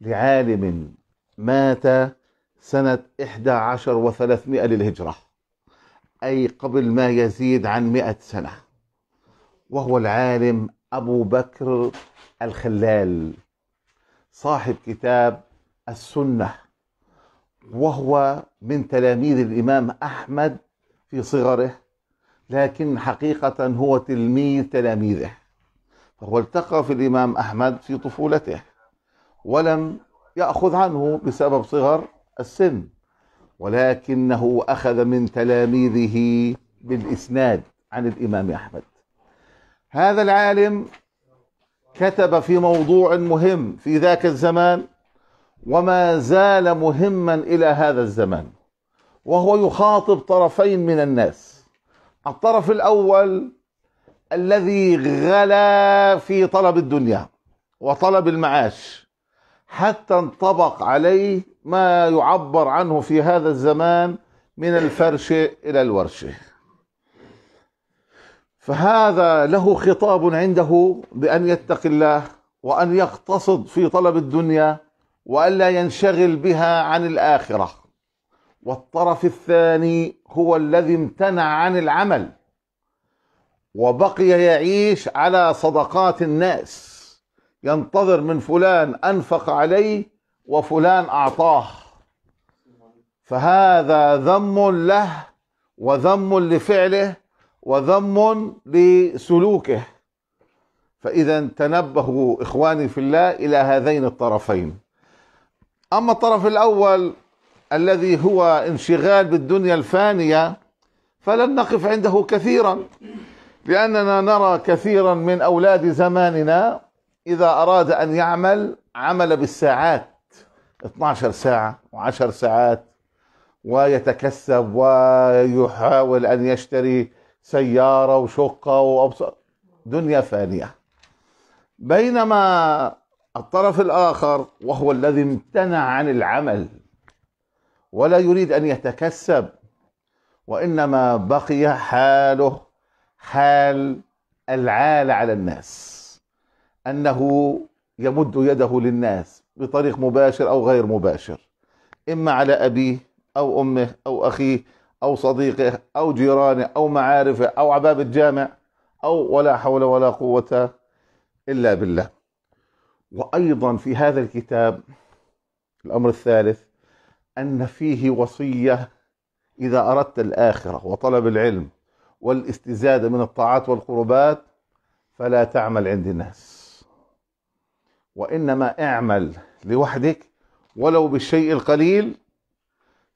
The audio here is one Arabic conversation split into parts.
لعالم مات سنة 11 وثلاثمائة للهجرة أي قبل ما يزيد عن مئة سنة وهو العالم أبو بكر الخلال صاحب كتاب السنة وهو من تلاميذ الإمام أحمد في صغره لكن حقيقة هو تلميذ تلاميذه فهو التقى في الإمام أحمد في طفولته ولم يأخذ عنه بسبب صغر السن ولكنه أخذ من تلاميذه بالإسناد عن الإمام أحمد هذا العالم كتب في موضوع مهم في ذاك الزمان وما زال مهما إلى هذا الزمان وهو يخاطب طرفين من الناس الطرف الأول الذي غلا في طلب الدنيا وطلب المعاش حتى انطبق عليه ما يعبر عنه في هذا الزمان من الفرشة إلى الورشة فهذا له خطاب عنده بأن يتقي الله وأن يقتصد في طلب الدنيا وألا ينشغل بها عن الآخرة والطرف الثاني هو الذي امتنع عن العمل وبقي يعيش على صدقات الناس ينتظر من فلان أنفق عليه وفلان أعطاه فهذا ذم له وذم لفعله وذم لسلوكه فإذا تنبهوا إخواني في الله إلى هذين الطرفين أما الطرف الأول الذي هو انشغال بالدنيا الفانية فلن نقف عنده كثيرا لأننا نرى كثيرا من أولاد زماننا إذا أراد أن يعمل عمل بالساعات 12 ساعة و10 ساعات ويتكسب ويحاول أن يشتري سيارة وشقة وأبصر دنيا فانية بينما الطرف الآخر وهو الذي امتنع عن العمل ولا يريد أن يتكسب وإنما بقي حاله حال العال على الناس أنه يمد يده للناس بطريق مباشر أو غير مباشر إما على أبيه أو أمه أو أخيه أو صديقه أو جيرانه أو معارفه أو عباب الجامع أو ولا حول ولا قوة إلا بالله وأيضا في هذا الكتاب الأمر الثالث أن فيه وصية إذا أردت الآخرة وطلب العلم والاستزادة من الطاعات والقربات فلا تعمل عند الناس وانما اعمل لوحدك ولو بالشيء القليل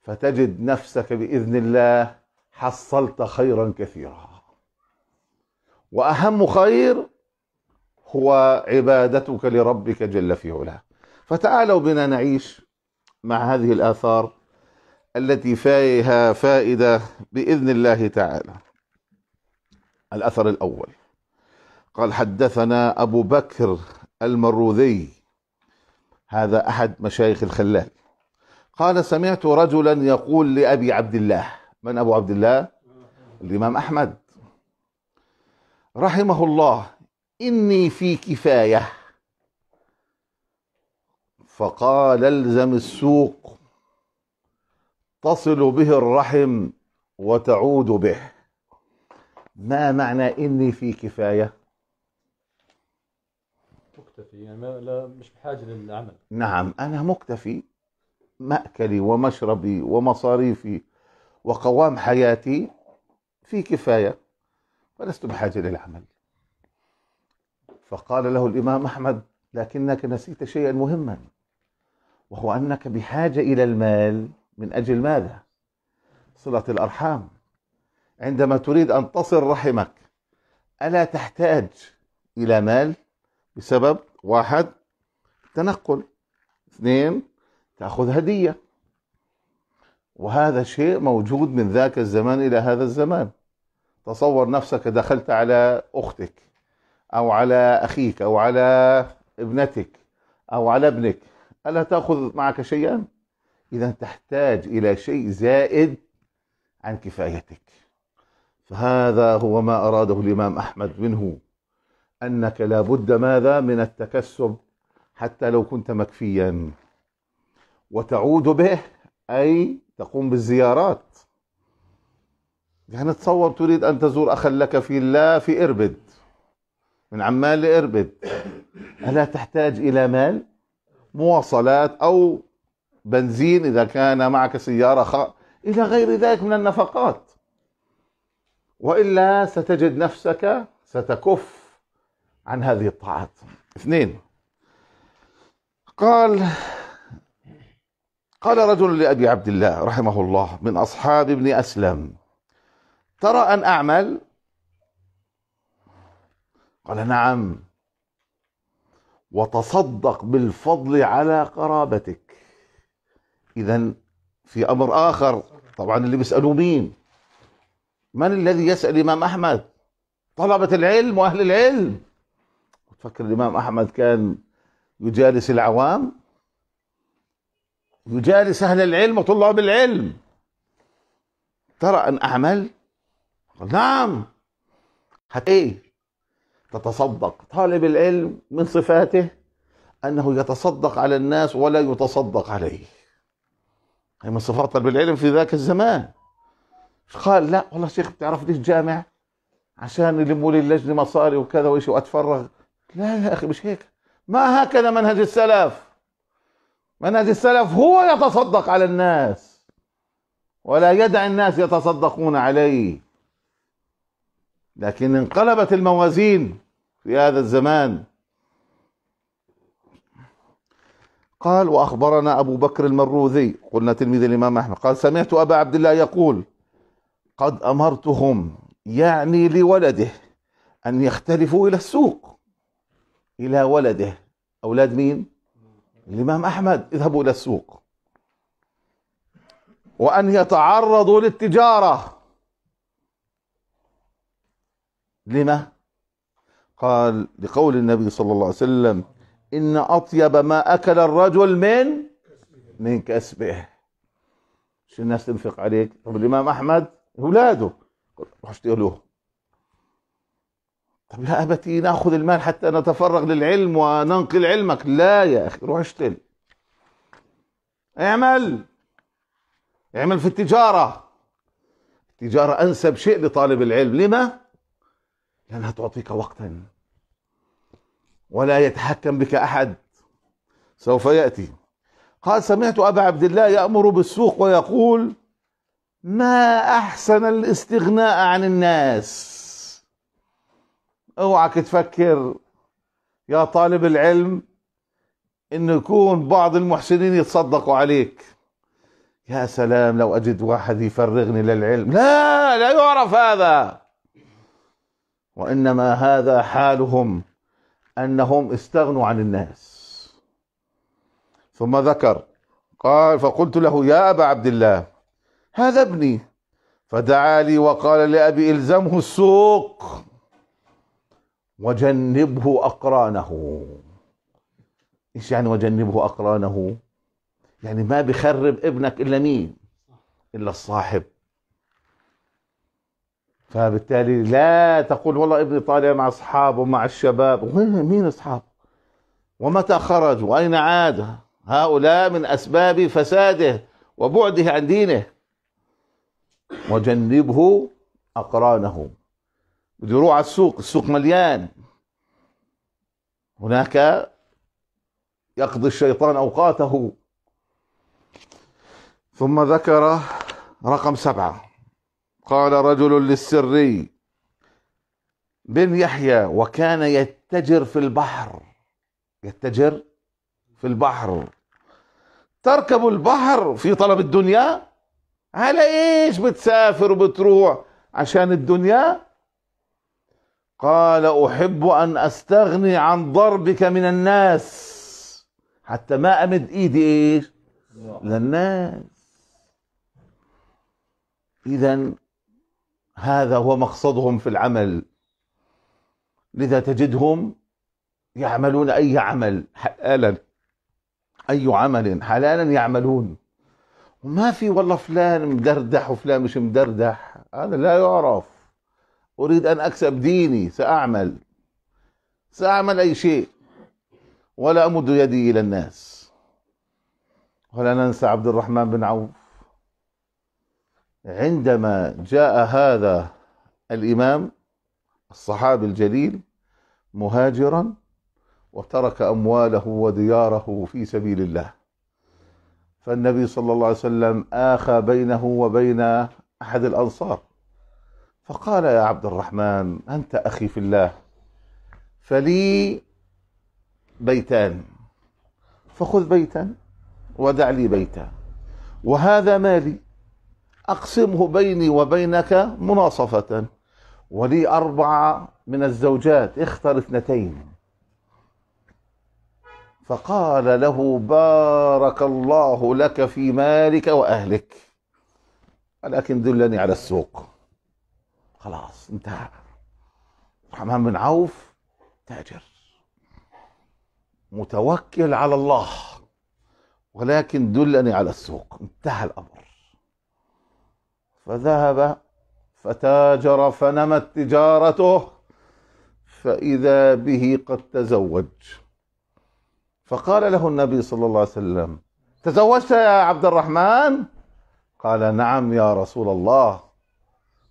فتجد نفسك باذن الله حصلت خيرا كثيرا واهم خير هو عبادتك لربك جل في علاه فتعالوا بنا نعيش مع هذه الاثار التي فيها فائده باذن الله تعالى الاثر الاول قال حدثنا ابو بكر المروذي هذا أحد مشايخ الخلال قال سمعت رجلا يقول لأبي عبد الله من أبو عبد الله؟ الإمام أحمد رحمه الله إني في كفاية فقال الزم السوق تصل به الرحم وتعود به ما معنى إني في كفاية مكتفي يعني ما لا مش بحاجه للعمل نعم انا مكتفي ماكلي ومشربي ومصاريفي وقوام حياتي في كفايه فلست بحاجه للعمل فقال له الامام احمد لكنك نسيت شيئا مهما وهو انك بحاجه الى المال من اجل ماذا صله الارحام عندما تريد ان تصل رحمك الا تحتاج الى مال بسبب واحد تنقل اثنين تأخذ هدية وهذا شيء موجود من ذاك الزمان إلى هذا الزمان تصور نفسك دخلت على أختك أو على أخيك أو على ابنتك أو على ابنك ألا تأخذ معك شيئا؟ إذا تحتاج إلى شيء زائد عن كفايتك فهذا هو ما أراده الإمام أحمد منه أنك لابد ماذا من التكسب حتى لو كنت مكفيا وتعود به أي تقوم بالزيارات يعني تصور تريد أن تزور أخا لك في الله في إربد من عمان لإربد ألا تحتاج إلى مال مواصلات أو بنزين إذا كان معك سيارة خ... إلى غير ذلك من النفقات وإلا ستجد نفسك ستكف عن هذه الطاعات اثنين قال قال رجل لأبي عبد الله رحمه الله من أصحاب ابن أسلم ترى أن أعمل قال نعم وتصدق بالفضل على قرابتك إذا في أمر آخر طبعا اللي بيسألوا مين من الذي يسأل الإمام أحمد طلبة العلم وأهل العلم فكر الإمام أحمد كان يجالس العوام يجالس أهل العلم وطلاب العلم ترى أن أعمل قال نعم حتى إيه تتصدق طالب العلم من صفاته أنه يتصدق على الناس ولا يتصدق عليه هي من صفات طالب العلم في ذاك الزمان قال لا والله شيخ بتعرف ليش جامع عشان يلموا لي اللجنه مصاري وكذا وشيء واتفرغ لا يا أخي مش هيك ما هكذا منهج السلف منهج السلف هو يتصدق على الناس ولا يدع الناس يتصدقون عليه لكن انقلبت الموازين في هذا الزمان قال واخبرنا ابو بكر المروذي قلنا تلميذ الامام احمد قال سمعت ابا عبد الله يقول قد امرتهم يعني لولده ان يختلفوا الى السوق إلى ولده أولاد مين؟ الإمام أحمد اذهبوا إلى السوق وأن يتعرضوا للتجارة لما؟ قال لقول النبي صلى الله عليه وسلم إن أطيب ما أكل الرجل من من كسبه مش الناس تنفق عليك طب الإمام أحمد أولاده روح اشتغلوه طب لا أبتي ناخذ المال حتى نتفرغ للعلم وننقل علمك لا يا أخي روح اشتغل اعمل اعمل في التجارة التجارة أنسب شيء لطالب العلم لما؟ لأنها تعطيك وقتا ولا يتحكم بك أحد سوف يأتي قال سمعت أبا عبد الله يأمر بالسوق ويقول ما أحسن الاستغناء عن الناس اوعك تفكر يا طالب العلم انه يكون بعض المحسنين يتصدقوا عليك يا سلام لو اجد واحد يفرغني للعلم لا لا يعرف هذا وانما هذا حالهم انهم استغنوا عن الناس ثم ذكر قال فقلت له يا ابا عبد الله هذا ابني فدعا لي وقال لابي الزمه السوق وجنبه أقرانه إيش يعني وجنبه أقرانه يعني ما بخرب ابنك إلا مين إلا الصاحب فبالتالي لا تقول والله ابني طالع مع اصحابه مع الشباب مين اصحابه ومتى خرج واين عاد هؤلاء من اسباب فساده وبعده عن دينه وجنبه اقرانه بده يروح على السوق السوق مليان هناك يقضي الشيطان اوقاته ثم ذكر رقم سبعه قال رجل للسري بن يحيى وكان يتجر في البحر يتجر في البحر تركب البحر في طلب الدنيا على ايش بتسافر وبتروح عشان الدنيا قال احب ان استغني عن ضربك من الناس حتى ما امد ايدي ايش للناس اذا هذا هو مقصدهم في العمل لذا تجدهم يعملون اي عمل حلالا اي عمل حلالا يعملون وما في والله فلان مدردح وفلان مش مدردح هذا لا يعرف أريد أن أكسب ديني سأعمل سأعمل أي شيء ولا أمد يدي إلى الناس ولا ننسى عبد الرحمن بن عوف عندما جاء هذا الإمام الصحابي الجليل مهاجرا وترك أمواله ودياره في سبيل الله فالنبي صلى الله عليه وسلم آخى بينه وبين أحد الأنصار فقال يا عبد الرحمن أنت أخي في الله فلي بيتان فخذ بيتا ودع لي بيتا وهذا مالي أقسمه بيني وبينك مناصفة ولي أربعة من الزوجات اختر اثنتين فقال له بارك الله لك في مالك وأهلك ولكن دلني على السوق خلاص انتهى الرحمن بن عوف تاجر متوكل على الله ولكن دلني على السوق انتهى الامر فذهب فتاجر فنمت تجارته فاذا به قد تزوج فقال له النبي صلى الله عليه وسلم تزوجت يا عبد الرحمن قال نعم يا رسول الله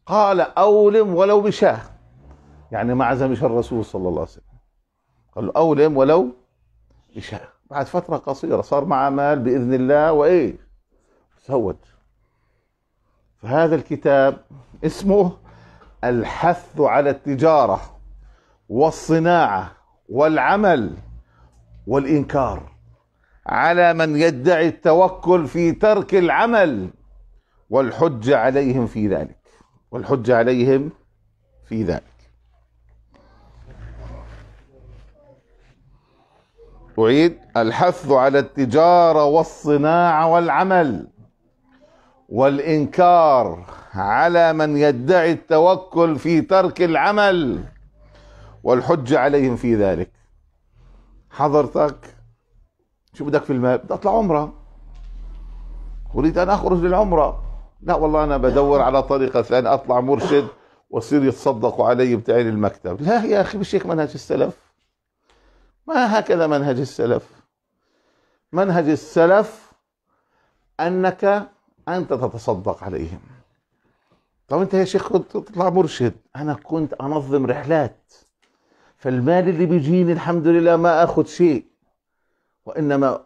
قال أولم ولو بشاه يعني ما عزمش الرسول صلى الله عليه وسلم قال له أولم ولو بشاه بعد فترة قصيرة صار معه مال بإذن الله وإيه تزوج فهذا الكتاب اسمه الحث على التجارة والصناعة والعمل والإنكار على من يدعي التوكل في ترك العمل والحج عليهم في ذلك والحج عليهم في ذلك أعيد الحث على التجارة والصناعة والعمل والإنكار على من يدعي التوكل في ترك العمل والحج عليهم في ذلك حضرتك شو بدك في المال بدي أطلع عمرة أريد أن أخرج للعمرة لا والله انا بدور على طريقه ثانيه اطلع مرشد واصير يتصدقوا علي بتعين المكتب لا يا اخي مش هيك منهج السلف ما هكذا منهج السلف منهج السلف انك انت تتصدق عليهم طب انت يا شيخ كنت تطلع مرشد انا كنت انظم رحلات فالمال اللي بيجيني الحمد لله ما اخذ شيء وانما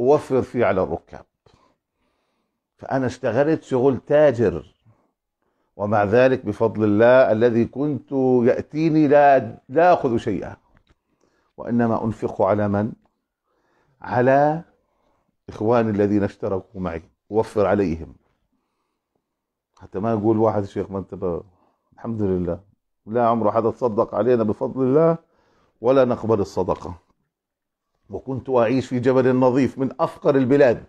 اوفر فيه على الركاب فأنا اشتغلت شغل تاجر ومع ذلك بفضل الله الذي كنت يأتيني لا لا أخذ شيئا وإنما أنفق على من؟ على إخواني الذين اشتركوا معي أوفر عليهم حتى ما يقول واحد شيخ ما انتبه الحمد لله لا عمره حدا تصدق علينا بفضل الله ولا نقبل الصدقة وكنت أعيش في جبل نظيف من أفقر البلاد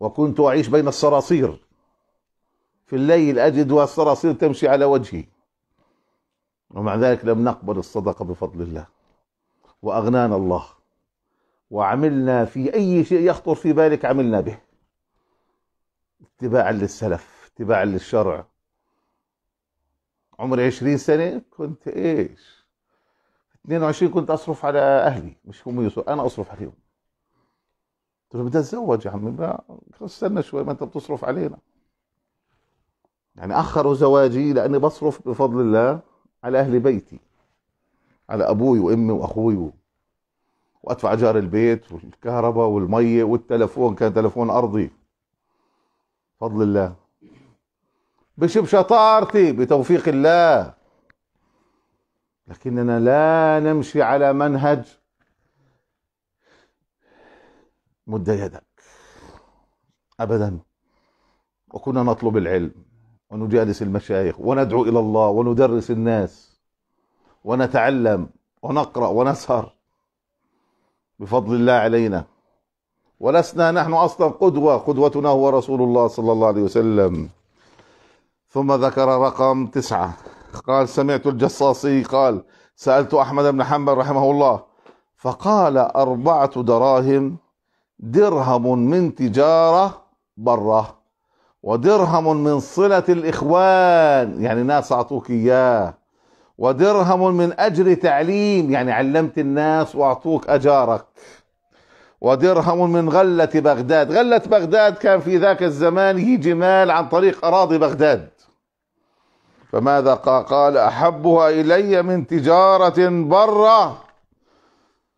وكنت أعيش بين الصراصير في الليل أجد والصراصير تمشي على وجهي ومع ذلك لم نقبل الصدقة بفضل الله وأغنانا الله وعملنا في أي شيء يخطر في بالك عملنا به اتباعا للسلف اتباعا للشرع عمري عشرين سنة كنت ايش 22 كنت أصرف على أهلي مش هم يصرف أنا أصرف عليهم قلت له بدي اتزوج يا عمي استنى شوي ما انت بتصرف علينا يعني اخروا زواجي لاني بصرف بفضل الله على اهل بيتي على ابوي وامي واخوي وادفع اجار البيت والكهرباء والميه والتلفون كان تلفون ارضي فضل الله بش بشطارتي بتوفيق الله لكننا لا نمشي على منهج مد يدك أبدا وكنا نطلب العلم ونجالس المشايخ وندعو إلى الله وندرس الناس ونتعلم ونقرأ ونسهر بفضل الله علينا ولسنا نحن أصلا قدوة قدوتنا هو رسول الله صلى الله عليه وسلم ثم ذكر رقم تسعة قال سمعت الجصاصي قال سألت أحمد بن حنبل رحمه الله فقال أربعة دراهم درهم من تجارة برة ودرهم من صلة الإخوان يعني ناس أعطوك إياه ودرهم من أجر تعليم يعني علمت الناس وأعطوك أجارك ودرهم من غلة بغداد غلة بغداد كان في ذاك الزمان يجي مال عن طريق أراضي بغداد فماذا قال أحبها إلي من تجارة برة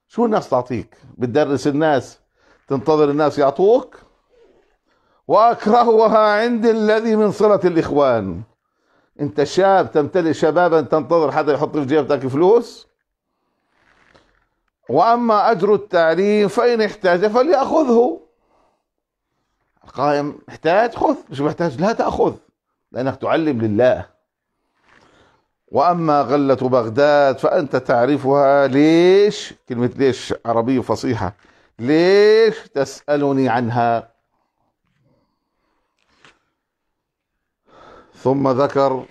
شو الناس تعطيك بتدرس الناس تنتظر الناس يعطوك واكرهها عند الذي من صله الاخوان انت شاب تمتلئ شبابا تنتظر حدا يحط في جيبتك فلوس واما اجر التعليم فان احتاج فلياخذه القائم محتاج خذ مش محتاج لا تاخذ لانك تعلم لله واما غله بغداد فانت تعرفها ليش كلمه ليش عربيه فصيحه ليش تسألني عنها ثم ذكر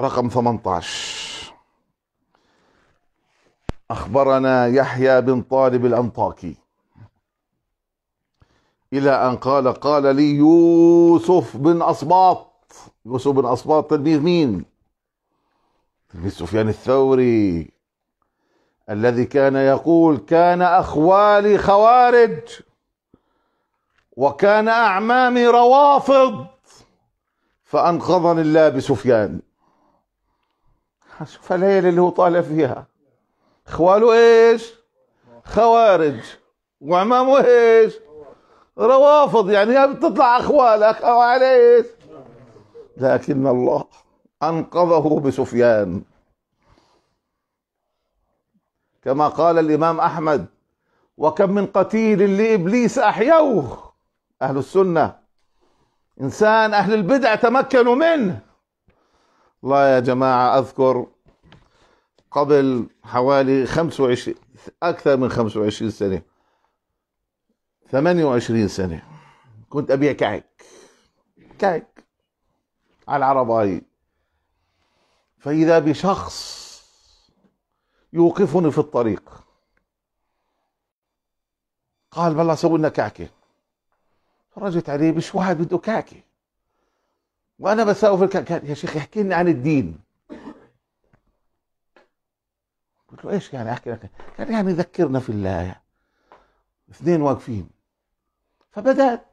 رقم 18 أخبرنا يحيى بن طالب الأنطاكي إلى أن قال قال لي يوسف بن أصباط يوسف بن أصباط تلميذ مين؟ تلميذ سفيان الثوري الذي كان يقول كان أخوالي خوارج وكان أعمامي روافض فأنقذني الله بسفيان شوف الليل اللي هو طالع فيها اخواله ايش خوارج وعمامه ايش روافض يعني هي بتطلع اخوالك او على ايش لكن الله انقذه بسفيان كما قال الإمام أحمد وكم من قتيل لإبليس أحيوه أهل السنة إنسان أهل البدع تمكنوا منه الله يا جماعة أذكر قبل حوالي 25 أكثر من 25 سنة 28 سنة كنت أبيع كعك كعك على العرباية فإذا بشخص يوقفني في الطريق قال بالله سوي لنا كعكه فرجت عليه مش واحد بده كعكه وانا بساوي في الكعكه يا شيخ احكي لنا عن الدين قلت له ايش يعني احكي لك قال يعني ذكرنا في الله اثنين واقفين فبدات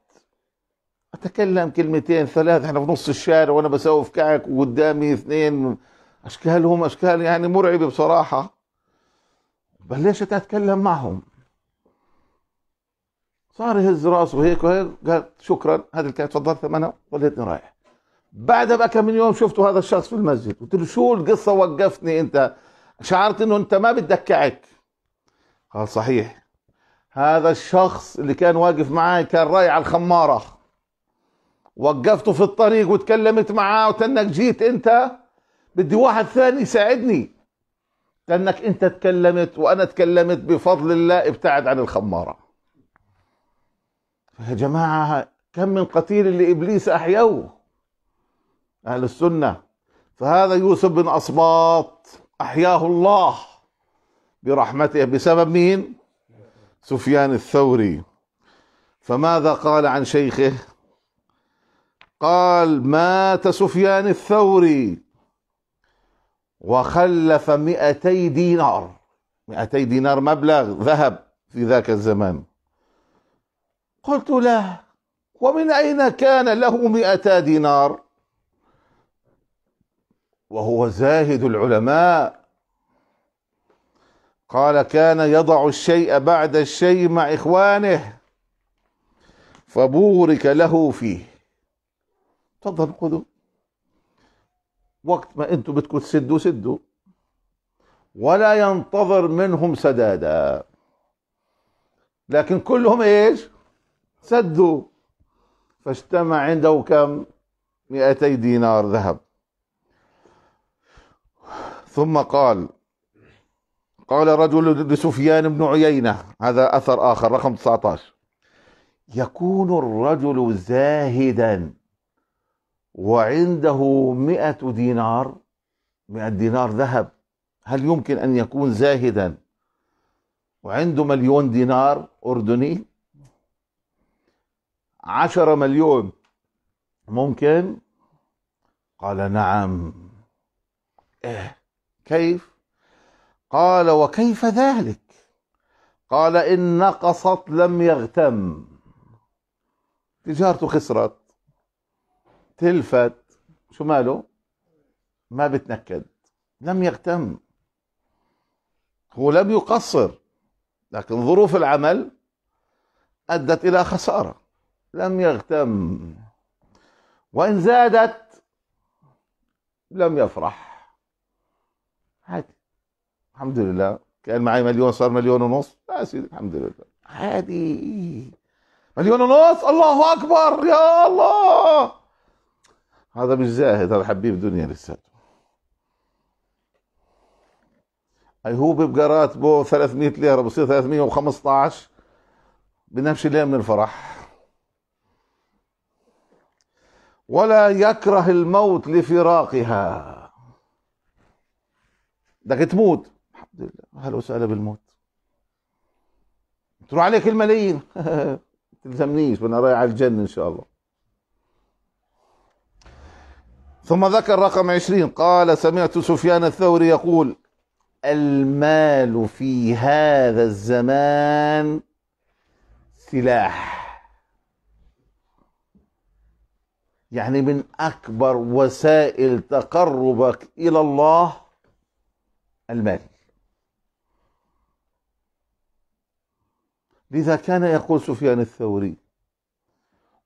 اتكلم كلمتين ثلاث احنا في نص الشارع وانا بسوي في كعك وقدامي اثنين اشكالهم اشكال يعني مرعبه بصراحه بلشت اتكلم معهم صار يهز راسه هيك وهيك قال شكرا هذا اللي تفضل ثمنه وليتني رايح بعد بقى من يوم شفته هذا الشخص في المسجد قلت له شو القصه وقفتني انت شعرت انه انت ما كعك قال صحيح هذا الشخص اللي كان واقف معي كان رايح على الخماره وقفته في الطريق وتكلمت معاه وتنك جيت انت بدي واحد ثاني يساعدني لانك انت تكلمت وانا تكلمت بفضل الله ابتعد عن الخماره يا جماعه كم من قتيل اللي ابليس احيوه اهل السنه فهذا يوسف بن اسباط احياه الله برحمته بسبب مين سفيان الثوري فماذا قال عن شيخه قال مات سفيان الثوري وخلف 200 دينار 200 دينار مبلغ ذهب في ذاك الزمان قلت له ومن أين كان له 200 دينار وهو زاهد العلماء قال كان يضع الشيء بعد الشيء مع إخوانه فبورك له فيه تفضل خذوا وقت ما انتم بدكم تسدوا سدوا ولا ينتظر منهم سدادا لكن كلهم ايش سدوا فاجتمع عنده كم 200 دينار ذهب ثم قال قال رجل لسفيان بن عيينة هذا أثر آخر رقم 19 يكون الرجل زاهدا وعنده مئة دينار مئة دينار ذهب هل يمكن أن يكون زاهدا وعنده مليون دينار أردني عشرة مليون ممكن قال نعم إيه كيف قال وكيف ذلك قال إن نقصت لم يغتم تجارته خسرت تلفت شو ماله ما بتنكد لم يغتم هو لم يقصر لكن ظروف العمل أدت إلى خسارة لم يغتم وإن زادت لم يفرح عادي الحمد لله كان معي مليون صار مليون ونص لا آه، سيدي الحمد لله عادي مليون ونص الله أكبر يا الله هذا مش زاهد هذا حبيب دنيا لساته اي هو بيبقى راتبه 300 ليره بصير 315 بنمشي ليه من الفرح ولا يكره الموت لفراقها بدك تموت الحمد لله اهلا وسهلا بالموت تروح عليك الملايين تلزمنيش بدنا رايح على الجنه ان شاء الله ثم ذكر رقم عشرين قال سمعت سفيان الثوري يقول المال في هذا الزمان سلاح يعني من أكبر وسائل تقربك إلى الله المال لذا كان يقول سفيان الثوري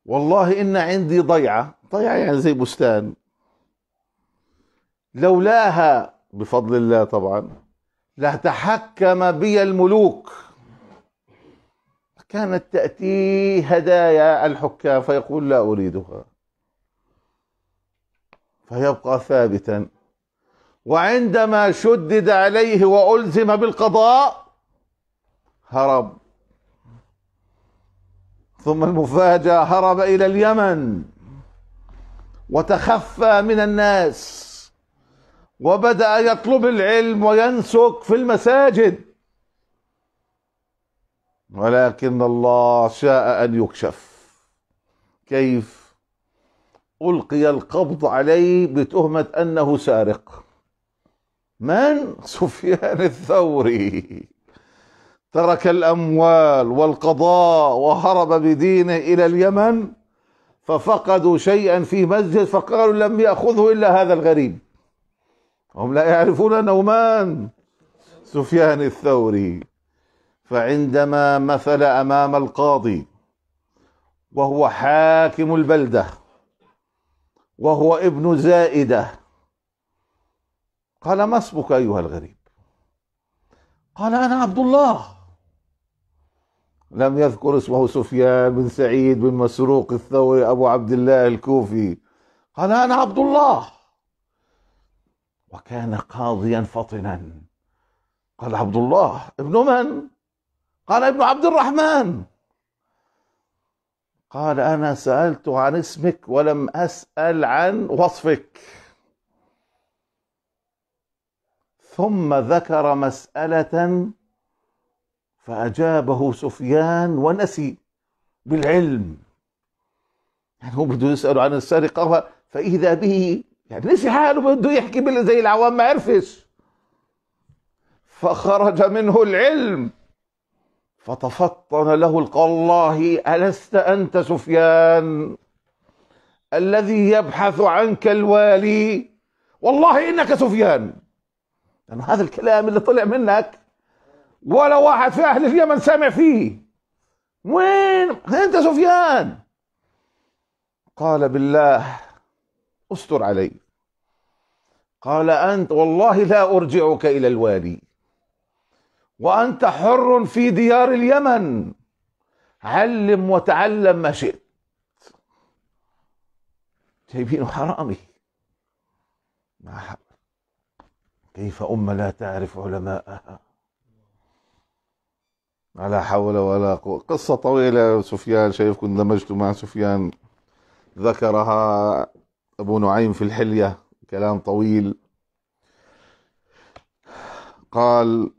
والله إن عندي ضيعة ضيعة يعني زي بستان لولاها بفضل الله طبعا لتحكم بي الملوك كانت تأتي هدايا الحكام فيقول لا أريدها فيبقى ثابتا وعندما شدد عليه وألزم بالقضاء هرب ثم المفاجأة هرب إلى اليمن وتخفى من الناس وبدأ يطلب العلم وينسك في المساجد ولكن الله شاء أن يكشف كيف ألقي القبض عليه بتهمة أنه سارق من؟ سفيان الثوري ترك الأموال والقضاء وهرب بدينه إلى اليمن ففقدوا شيئا في مسجد فقالوا لم يأخذه إلا هذا الغريب هم لا يعرفون نومان سفيان الثوري فعندما مثل امام القاضي وهو حاكم البلده وهو ابن زائده قال ما اسمك ايها الغريب قال انا عبد الله لم يذكر اسمه سفيان بن سعيد بن مسروق الثوري ابو عبد الله الكوفي قال انا عبد الله وكان قاضيا فطنا قال عبد الله ابن من قال ابن عبد الرحمن قال انا سالت عن اسمك ولم اسال عن وصفك ثم ذكر مساله فاجابه سفيان ونسي بالعلم يعني هو بده يسال عن السرقه فاذا به يعني نسي حاله بده يحكي زي العوام ما عرفش فخرج منه العلم فتفطن له الله ألست أنت سفيان الذي يبحث عنك الوالي والله إنك سفيان يعني هذا الكلام اللي طلع منك ولا واحد في أهل اليمن سامع فيه وين أنت سفيان قال بالله استر علي قال أنت والله لا أرجعك إلى الوادي وأنت حر في ديار اليمن علم وتعلم ما شئت جايبينه حرامي ما حق كيف أمة لا تعرف علماءها لا حول ولا قوة قصة طويلة سفيان شايفكم اندمجت مع سفيان ذكرها أبو نعيم في الحلية كلام طويل قال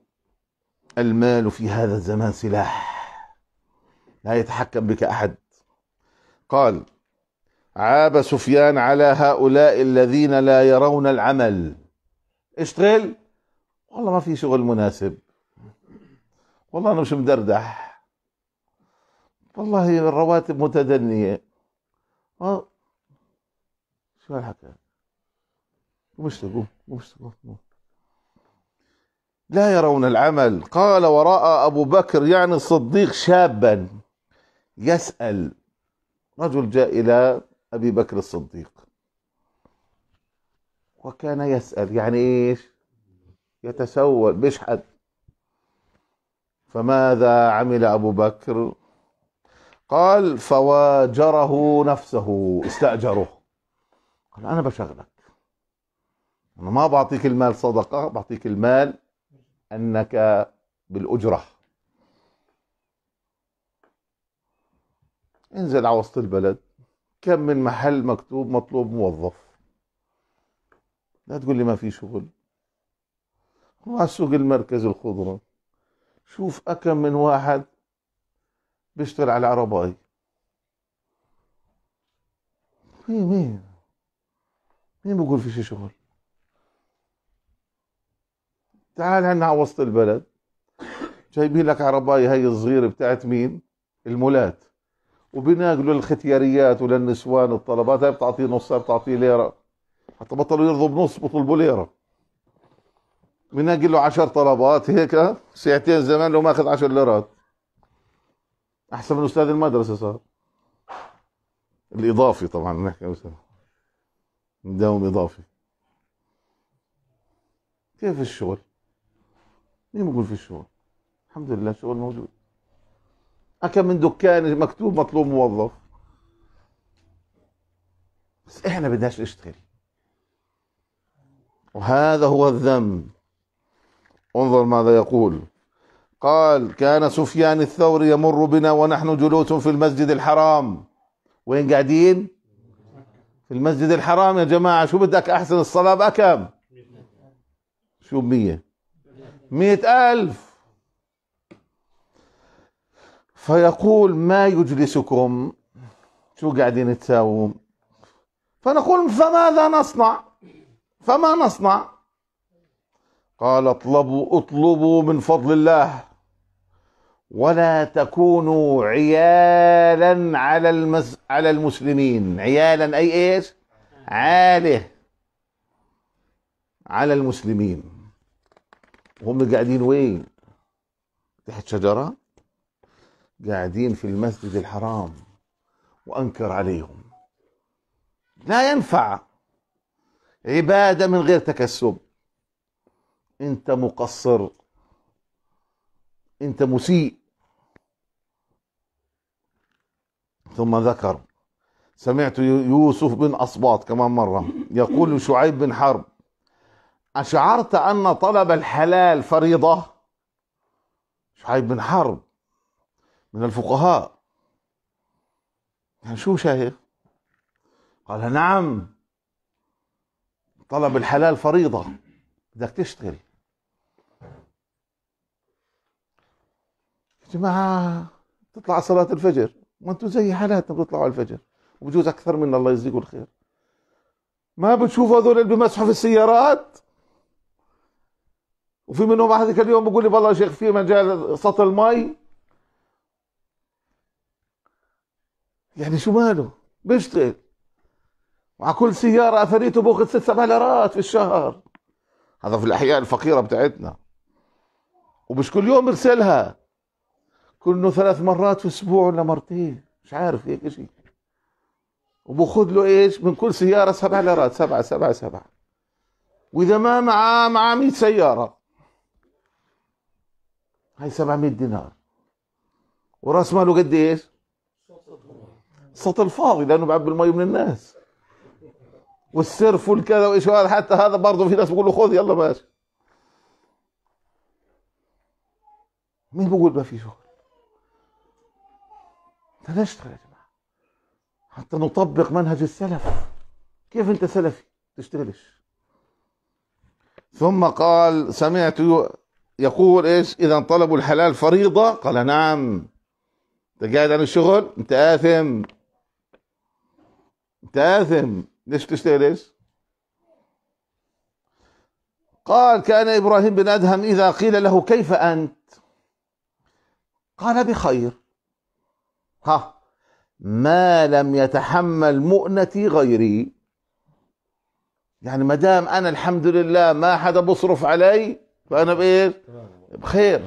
المال في هذا الزمان سلاح لا يتحكم بك أحد قال عاب سفيان على هؤلاء الذين لا يرون العمل اشتغل والله ما في شغل مناسب والله انا مش مدردح والله الرواتب متدنيه شو هالحكي مش تقوم لا يرون العمل قال وراء أبو بكر يعني الصديق شابا يسأل رجل جاء إلى أبي بكر الصديق وكان يسأل يعني إيش يتسول بيشحد فماذا عمل أبو بكر قال فواجره نفسه استأجره قال انا بشغلك انا ما بعطيك المال صدقه بعطيك المال انك بالاجره انزل على وسط البلد كم من محل مكتوب مطلوب موظف لا تقول لي ما في شغل روح على السوق المركزي الخضرة شوف أكم من واحد بيشتغل على العرباي مين مين مين بقول في شيء شغل تعال هنا على وسط البلد جايبين لك عرباية هي الصغيرة بتاعت مين المولات وبناقلوا للختياريات وللنسوان الطلبات هاي بتعطيه نص هاي بتعطيه ليرة حتى بطلوا يرضوا بنص بطلبوا ليرة بناقل له 10 طلبات هيك ساعتين زمان لو ماخذ 10 ليرات احسن من استاذ المدرسة صار الاضافي طبعا نحكي مداوم إضافي كيف الشغل؟ مين بقول في الشغل؟ الحمد لله الشغل موجود أكم من دكان مكتوب مطلوب موظف بس إحنا بدناش نشتغل وهذا هو الذنب انظر ماذا يقول قال كان سفيان الثوري يمر بنا ونحن جلوس في المسجد الحرام وين قاعدين في المسجد الحرام يا جماعة شو بدك أحسن الصلاة بكم شو بمية مئة ألف فيقول ما يجلسكم شو قاعدين تساوون فنقول فماذا نصنع فما نصنع قال اطلبوا اطلبوا من فضل الله ولا تكونوا عيالا على المس على المسلمين عيالا اي ايش عاله على المسلمين وهم قاعدين وين تحت شجره قاعدين في المسجد الحرام وانكر عليهم لا ينفع عباده من غير تكسب انت مقصر انت مسيء ثم ذكر سمعت يوسف بن أصباط كمان مرة يقول شعيب بن حرب أشعرت أن طلب الحلال فريضة شعيب بن حرب من الفقهاء يعني شو شايف قال نعم طلب الحلال فريضة بدك تشتغل يا جماعة تطلع صلاة الفجر ما انتم زي حالاتنا بتطلعوا على الفجر وبجوز اكثر منا الله يجزيكم الخير ما بتشوفوا هذول اللي بمسحوا في السيارات وفي منهم واحد كان اليوم بقول لي والله يا شيخ في مجال سطل مي يعني شو ماله بيشتغل وعلى كل سيارة أثريته بأخذ ست سبع ليرات في الشهر هذا في الأحياء الفقيرة بتاعتنا ومش كل يوم يرسلها كله ثلاث مرات في اسبوع ولا مرتين مش عارف هيك شيء وبخذ له ايش من كل سياره سبع ليرات سبعه سبعه سبعه واذا ما معاه معاه 100 سياره هاي 700 دينار وراس ماله قد ايش؟ سطل فاضي لانه بعبي المي من الناس والسرف والكذا وايش هذا حتى هذا برضه في ناس بيقولوا له خذ يلا ماشي مين بقول ما في شغل نشتغل يا جماعه حتى نطبق منهج السلف كيف انت سلفي تشتغلش ثم قال سمعت يقول ايش اذا طلبوا الحلال فريضه قال نعم انت قاعد عن الشغل انت اثم انت اثم ليش تشتغل ايش قال كان ابراهيم بن ادهم اذا قيل له كيف انت قال بخير ها ما لم يتحمل مؤنتي غيري يعني ما دام انا الحمد لله ما حدا بصرف علي فانا بايه بخير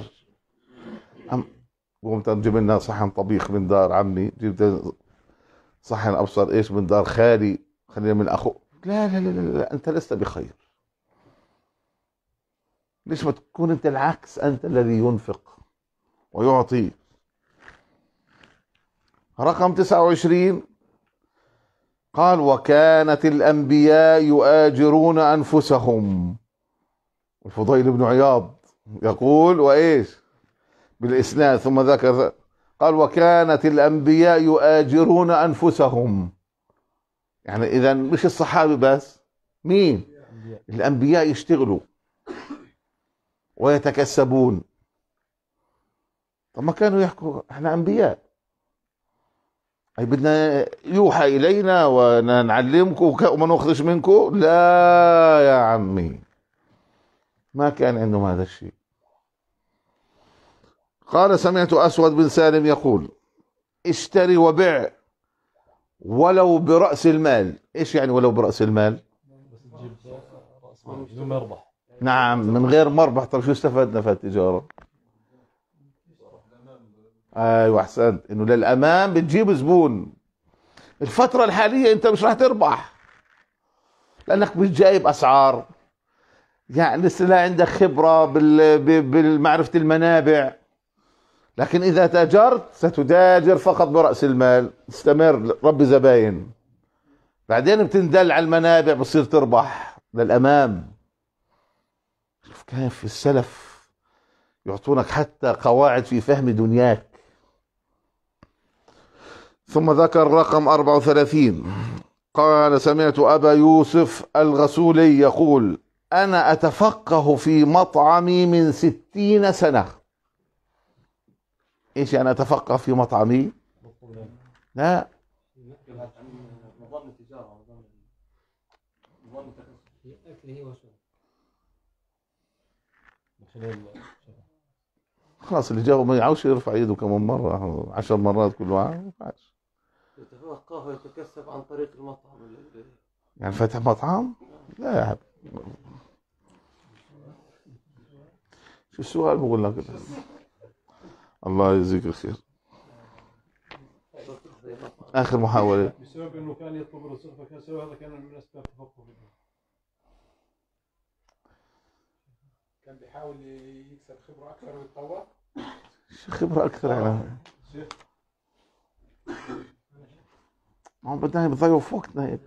قمت تجيب لنا صحن طبيخ من دار عمي جبت صحن ابصر ايش من دار خالي خلينا من اخو لا لا لا لا, لا انت لست بخير ليش ما تكون انت العكس انت الذي ينفق ويعطي رقم 29 قال وكانت الأنبياء يؤاجرون أنفسهم الفضيل بن عياض يقول وإيش بالإسناد ثم ذكر قال وكانت الأنبياء يؤاجرون أنفسهم يعني إذا مش الصحابة بس مين الأنبياء يشتغلوا ويتكسبون طب ما كانوا يحكوا احنا أنبياء أي بدنا يوحى إلينا ونعلمكم وما نأخذش منكم لا يا عمي ما كان عندهم هذا الشيء قال سمعت أسود بن سالم يقول اشتري وبع ولو برأس المال ايش يعني ولو برأس المال نعم من غير مربح طب شو استفدنا في التجارة ايوه احسنت انه للامام بتجيب زبون الفتره الحاليه انت مش راح تربح لانك مش جايب اسعار يعني لسه لا عندك خبره بالمعرفه المنابع لكن اذا تاجرت ستتاجر فقط براس المال استمر ربي زباين بعدين بتندل على المنابع بتصير تربح للامام شوف كيف السلف يعطونك حتى قواعد في فهم دنياك ثم ذكر رقم 34 قال سمعت أبا يوسف الغسولي يقول أنا أتفقه في مطعمي من ستين سنة إيش أنا يعني أتفقه في مطعمي لا خلاص اللي جاوب ما يعاوش يرفع يده كمان مرة عشر مرات كل واحد القهوة يتكسب عن طريق المطعم اللي يعني فتح مطعم؟ لا يا حبيبي شو السؤال بقول لك الله يجزيك الخير اخر محاوله بسبب انه كان يطلب الرسول فكان سوى هذا كان من اسباب تفقه كان بيحاول يكسب خبره اكثر ويتطور خبره اكثر يعني ما هو بدنا نضيع وقتنا هيك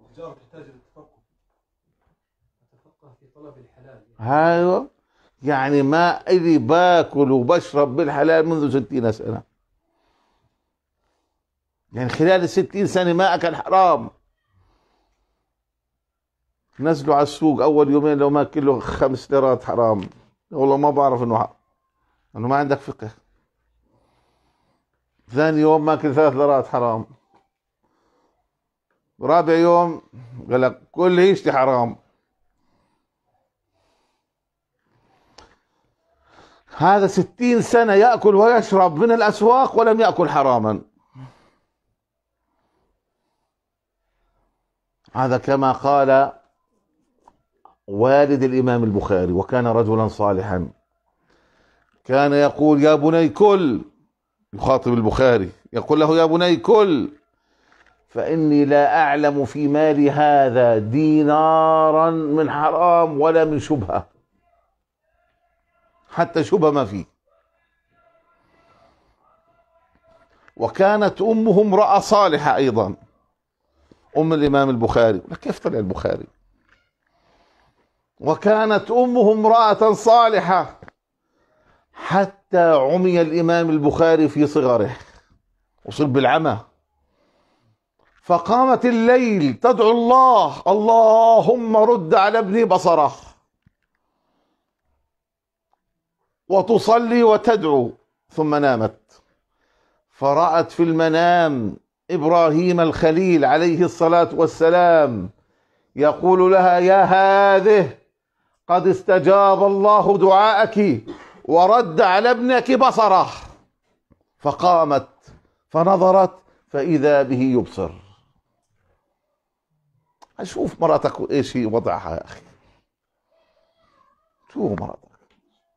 التجارة تحتاج للتفقه التفقه في طلب الحلال ايوه يعني ما الي باكل وبشرب بالحلال منذ ستين سنة يعني خلال الستين سنة ما أكل حرام نزلوا على السوق أول يومين لو ما كله خمس ليرات حرام والله ما بعرف إنه حرام إنه ما عندك فقه ثاني يوم ماكل ثلاث ليرات حرام ورابع يوم قال لك كل يشتي حرام هذا ستين سنة يأكل ويشرب من الأسواق ولم يأكل حراما هذا كما قال والد الإمام البخاري وكان رجلا صالحا كان يقول يا بني كل يخاطب البخاري يقول له يا بني كل فإني لا أعلم في مالي هذا دينارا من حرام ولا من شبهة حتى شبهة ما فيه وكانت أمه امرأة صالحة أيضا أم الإمام البخاري كيف طلع البخاري وكانت أمه امرأة صالحة حتى عمي الإمام البخاري في صغره أصيب بالعمى فقامت الليل تدعو الله اللهم رد على ابني بصره وتصلي وتدعو ثم نامت فرأت في المنام إبراهيم الخليل عليه الصلاة والسلام يقول لها يا هذه قد استجاب الله دعاءك ورد على ابنك بصره فقامت فنظرت فإذا به يبصر هنشوف مراتك ايش هي وضعها يا اخي شوف مراتك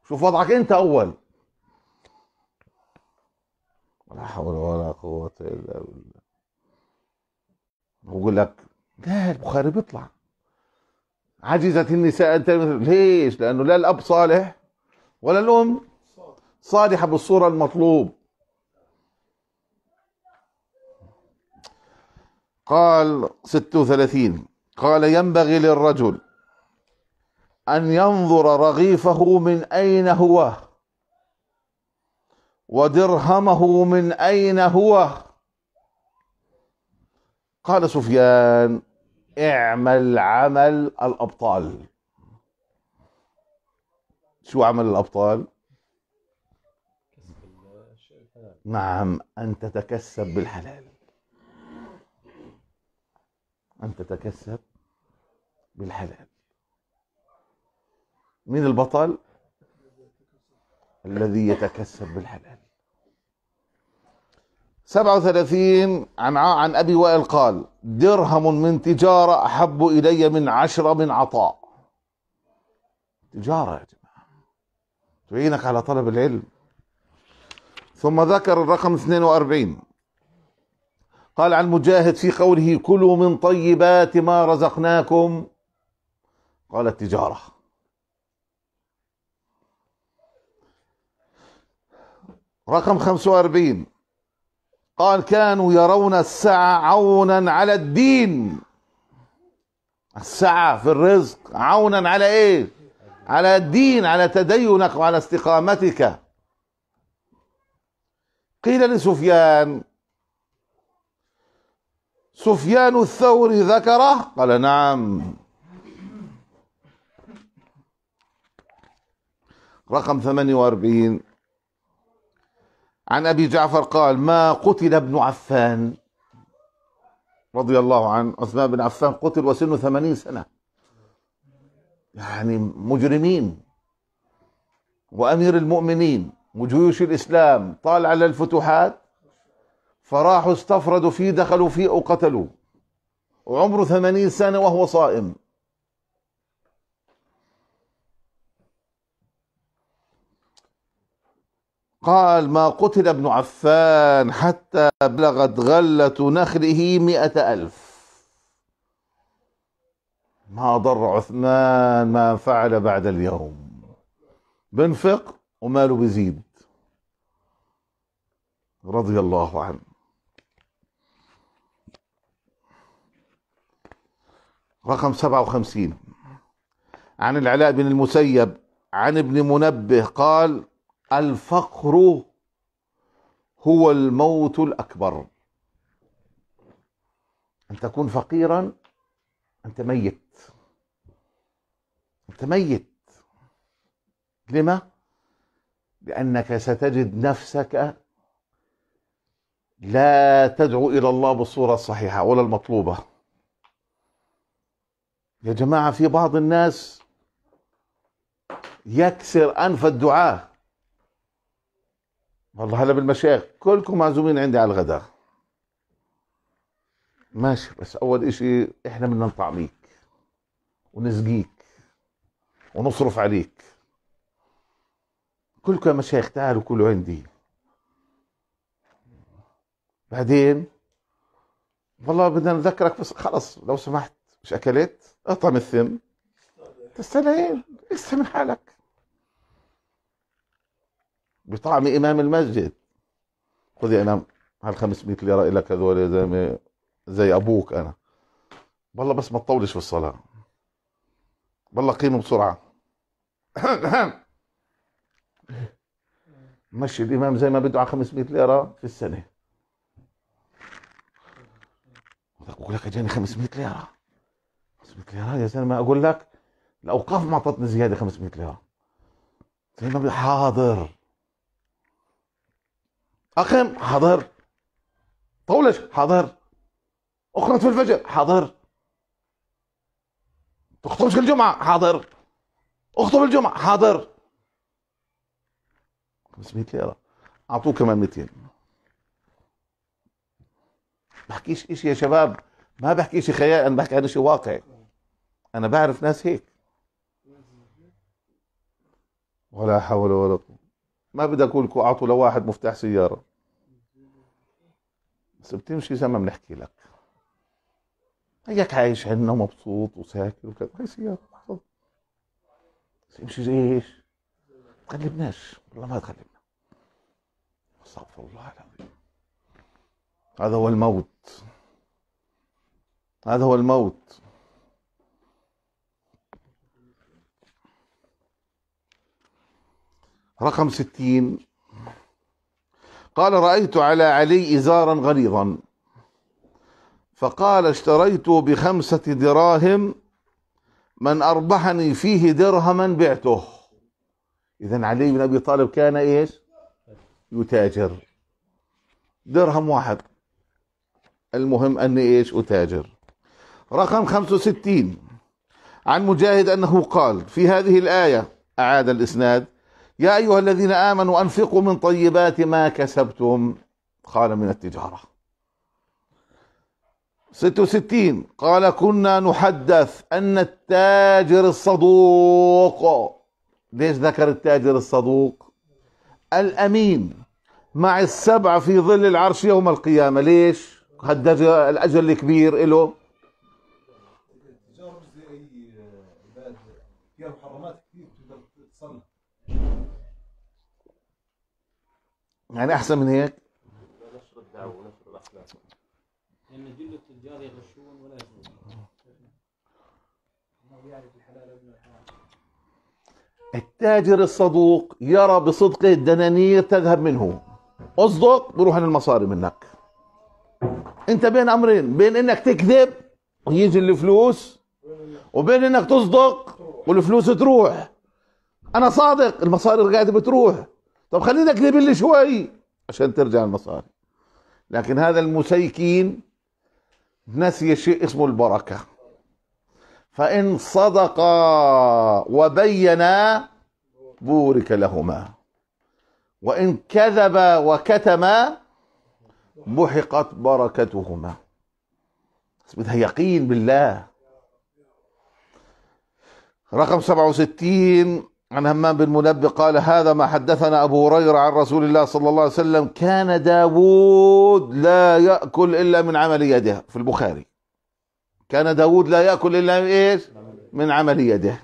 شوف وضعك انت اول ولا حول ولا قوة الا بالله بقول لك لا البخاري بيطلع عجزت النساء ليش؟ لانه لا الاب صالح ولا الام صالحه بالصوره المطلوب قال 36 قال ينبغي للرجل أن ينظر رغيفه من أين هو ودرهمه من أين هو قال سفيان اعمل عمل الأبطال شو عمل الأبطال نعم أن تتكسب بالحلال أن تتكسب بالحلال مين البطل الذي يتكسب بالحلال 37 عن عن ابي وائل قال درهم من تجاره احب الي من عشره من عطاء تجاره يا جماعه تعينك على طلب العلم ثم ذكر الرقم 42 قال عن مجاهد في قوله كلوا من طيبات ما رزقناكم قال التجارة رقم 45 قال كانوا يرون السعة عونا على الدين السعة في الرزق عونا على ايه على الدين على تدينك وعلى استقامتك قيل لسفيان سفيان الثوري ذكره قال نعم رقم 48 عن أبي جعفر قال ما قتل ابن عفان رضي الله عنه عثمان بن عفان قتل وسنه 80 سنة يعني مجرمين وأمير المؤمنين وجيوش الإسلام طال على الفتوحات فراحوا استفردوا فيه دخلوا فيه وقتلوه وعمره ثمانين سنة وهو صائم قال ما قتل ابن عفان حتى بلغت غلة نخله مئة ألف ما ضر عثمان ما فعل بعد اليوم بنفق وماله بيزيد رضي الله عنه رقم 57 عن العلاء بن المسيب عن ابن منبه قال الفقر هو الموت الأكبر أن تكون فقيرا أنت ميت أنت ميت لما؟ لأنك ستجد نفسك لا تدعو إلى الله بالصورة الصحيحة ولا المطلوبة يا جماعة في بعض الناس يكسر أنف الدعاء والله هلا بالمشايخ كلكم معزومين عندي على الغداء ماشي بس أول إشي إحنا بدنا نطعميك ونسقيك ونصرف عليك كلكم يا مشايخ تعالوا كلوا عندي بعدين والله بدنا نذكرك بس خلص لو سمحت مش أكلت أطعم الثم تستلعين اكسر إيه، من حالك بطعم إمام المسجد خذ يا إمام هال 500 ليرة لك هذول يا زلمة زي أبوك أنا والله بس ما تطولش في الصلاة والله قيمه بسرعة مشي الإمام زي ما بده على 500 ليرة في السنة بقول لك اجاني 500 ليرة 500 ليره يا زلمه اقول لك الاوقاف ما اعطتني زياده 500 ليره زي ما حاضر اقم حاضر طولش حاضر اخرج في الفجر حاضر تخطبش الجمعه حاضر اخطب الجمعه حاضر 500 ليره اعطوه كمان 200 بحكيش اشي يا شباب ما بحكي اشي خيال انا بحكي عن اشي واقعي انا بعرف ناس هيك ولا حول ولا قوه ما بدي اقول لكم اعطوا لواحد مفتاح سياره بس بتمشي زي ما بنحكي لك هيك عايش عندنا ومبسوط وساكن وكذا هاي سياره بس امشي زي ايش؟ ما تغلبناش والله ما تغلبنا استغفر الله العظيم هذا هو الموت هذا هو الموت رقم ستين قال رأيت على علي إزارا غليظا فقال اشتريت بخمسة دراهم من أربحني فيه درهما بعته إذا علي بن أبي طالب كان إيش يتاجر درهم واحد المهم أني إيش أتاجر رقم 65 عن مجاهد أنه قال في هذه الآية أعاد الإسناد يا أيها الذين آمنوا أنفقوا من طيبات ما كسبتم قال من التجارة 66 قال كنا نحدث أن التاجر الصدوق ليش ذكر التاجر الصدوق الأمين مع السبع في ظل العرش يوم القيامة ليش هذا الأجر الكبير له يعني احسن من هيك نشر الدعوه ونشر الاخلاق لان جل التجار يغشون ولا يزنون التاجر الصدوق يرى بصدقه الدنانير تذهب منه اصدق بروح المصاري منك انت بين امرين بين انك تكذب ويجي الفلوس وبين انك تصدق والفلوس تروح انا صادق المصاري قاعده بتروح طب خلينا اكذب اللي شوي عشان ترجع المصاري لكن هذا المسيكين نسي شيء اسمه البركه فان صدقا وبينا بورك لهما وان كذبا وكتما محقت بركتهما بدها يقين بالله رقم 67 عن همام بن منبه قال هذا ما حدثنا أبو هريرة عن رسول الله صلى الله عليه وسلم كان داود لا يأكل إلا من عمل يده في البخاري كان داود لا يأكل إلا من إيش من عمل يده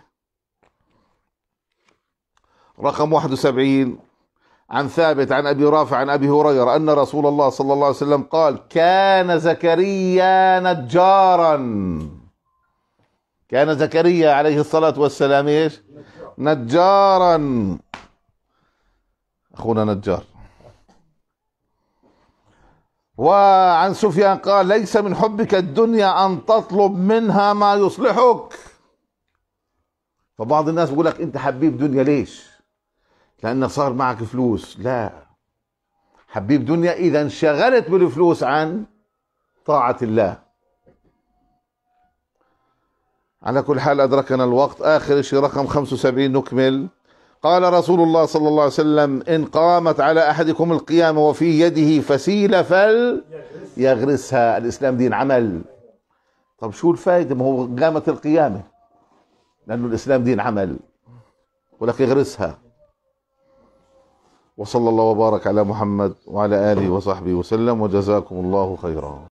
رقم 71 عن ثابت عن أبي رافع عن أبي هريرة أن رسول الله صلى الله عليه وسلم قال كان زكريا نجارا كان زكريا عليه الصلاة والسلام إيش نجارا أخونا نجار وعن سفيان قال ليس من حبك الدنيا أن تطلب منها ما يصلحك فبعض الناس بيقول لك أنت حبيب دنيا ليش لأن صار معك فلوس لا حبيب دنيا إذا انشغلت بالفلوس عن طاعة الله على كل حال أدركنا الوقت آخر شيء رقم 75 نكمل قال رسول الله صلى الله عليه وسلم إن قامت على أحدكم القيامة وفي يده فسيلة فل يغرسها الإسلام دين عمل طب شو الفائدة ما هو قامت القيامة لأنه الإسلام دين عمل ولك يغرسها وصلى الله وبارك على محمد وعلى آله وصحبه وسلم وجزاكم الله خيرا